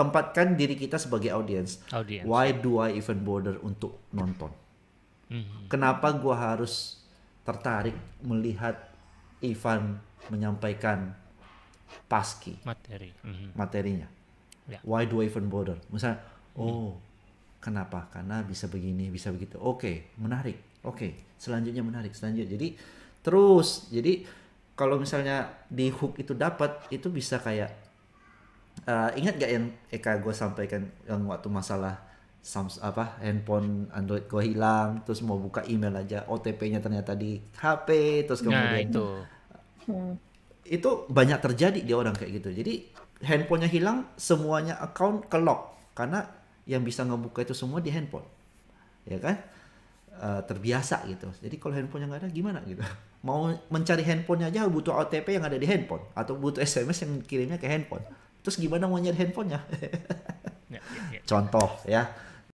tempatkan diri kita sebagai audience. audience. Why do I even bother untuk nonton? Mm-hmm. Kenapa gua harus tertarik melihat Ivan menyampaikan paski materi mm-hmm. materinya? Yeah. Why do I even bother? Misalnya, mm-hmm. oh kenapa? Karena bisa begini, bisa begitu. Oke, okay, menarik. Oke, okay, selanjutnya menarik. Selanjutnya, jadi terus. Jadi kalau misalnya di hook itu dapat, itu bisa kayak uh, ingat gak yang Eka gue sampaikan yang waktu masalah Sams, apa handphone Android gue hilang terus mau buka email aja OTP-nya ternyata di HP terus nah, kemudian nah, itu hmm. itu banyak terjadi di orang kayak gitu jadi handphonenya hilang semuanya account ke lock karena yang bisa ngebuka itu semua di handphone ya kan uh, terbiasa gitu jadi kalau handphonenya nggak ada gimana gitu mau mencari handphonenya aja butuh OTP yang ada di handphone atau butuh SMS yang kirimnya ke handphone Terus gimana mau nyari handphonenya? ya, ya, ya. Contoh ya